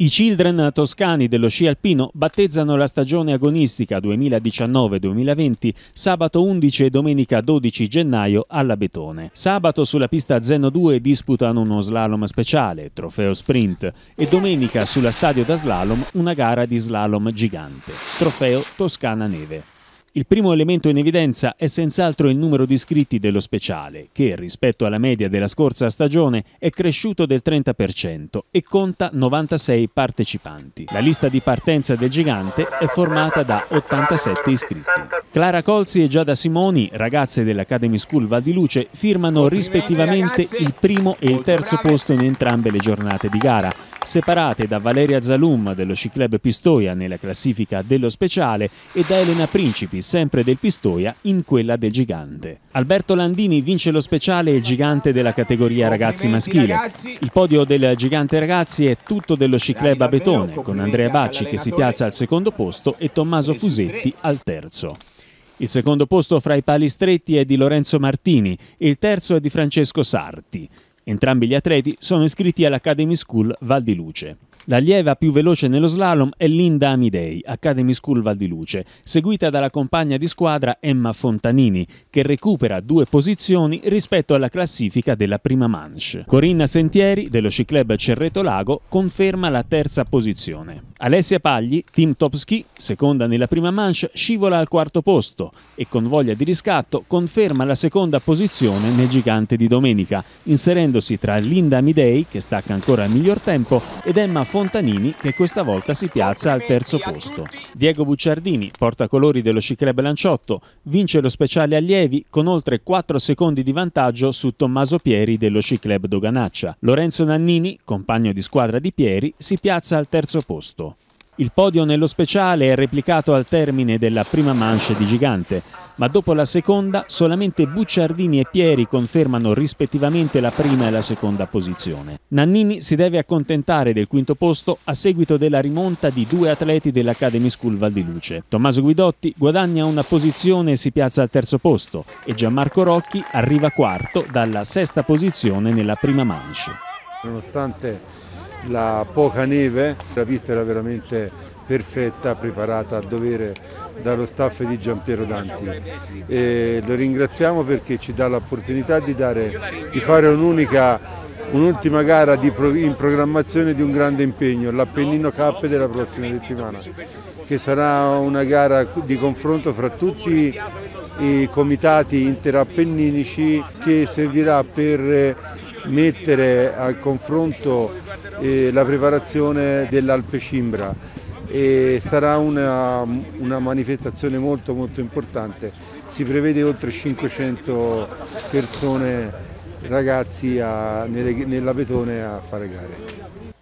I Children toscani dello sci alpino battezzano la stagione agonistica 2019-2020 sabato 11 e domenica 12 gennaio alla Betone. Sabato sulla pista Zeno 2 disputano uno slalom speciale, trofeo sprint, e domenica sulla stadio da slalom una gara di slalom gigante, trofeo Toscana Neve. Il primo elemento in evidenza è senz'altro il numero di iscritti dello speciale, che rispetto alla media della scorsa stagione è cresciuto del 30% e conta 96 partecipanti. La lista di partenza del gigante è formata da 87 iscritti. Clara Colzi e Giada Simoni, ragazze dell'Academy School Val di Luce, firmano rispettivamente il primo e il terzo posto in entrambe le giornate di gara, separate da Valeria Zalum dello Sci Pistoia nella classifica dello speciale e da Elena Principi, sempre del Pistoia, in quella del gigante. Alberto Landini vince lo speciale e il gigante della categoria ragazzi maschile. Il podio del gigante ragazzi è tutto dello Sci a Betone, con Andrea Bacci che si piazza al secondo posto e Tommaso Fusetti al terzo. Il secondo posto fra i pali stretti è di Lorenzo Martini e il terzo è di Francesco Sarti. Entrambi gli atleti sono iscritti all'Academy School Val di Luce. L'allieva più veloce nello slalom è Linda Amidei, Academy School Val di Luce, seguita dalla compagna di squadra Emma Fontanini, che recupera due posizioni rispetto alla classifica della prima manche. Corinna Sentieri, dello sci club Cerreto Lago, conferma la terza posizione. Alessia Pagli, team top ski, seconda nella prima manche, scivola al quarto posto e con voglia di riscatto conferma la seconda posizione nel gigante di domenica, inserendosi tra Linda Amidei, che stacca ancora il miglior tempo, ed Emma Fontanini Fontanini che questa volta si piazza al terzo posto. Diego Bucciardini, portacolori dello Sci Lanciotto, vince lo speciale allievi con oltre 4 secondi di vantaggio su Tommaso Pieri dello Sci Doganaccia. Lorenzo Nannini, compagno di squadra di Pieri, si piazza al terzo posto. Il podio nello speciale è replicato al termine della prima manche di Gigante, ma dopo la seconda solamente Bucciardini e Pieri confermano rispettivamente la prima e la seconda posizione. Nannini si deve accontentare del quinto posto a seguito della rimonta di due atleti dell'Academy School Val di Luce. Tommaso Guidotti guadagna una posizione e si piazza al terzo posto e Gianmarco Rocchi arriva quarto dalla sesta posizione nella prima manche. Nonostante la poca neve, la pista era veramente perfetta, preparata a dovere dallo staff di Giampiero Danti. E lo ringraziamo perché ci dà l'opportunità di, di, fare un'unica, un'ultima gara pro, in programmazione di un grande impegno, l'Appennino Cup della prossima settimana, che sarà una gara di confronto fra tutti i comitati interappenninici che servirà per mettere al confronto eh, la preparazione dell'Alpecimbra e sarà una, una manifestazione molto molto importante. Si prevede oltre 500 persone, ragazzi a, nelle, nella Petone a fare gare.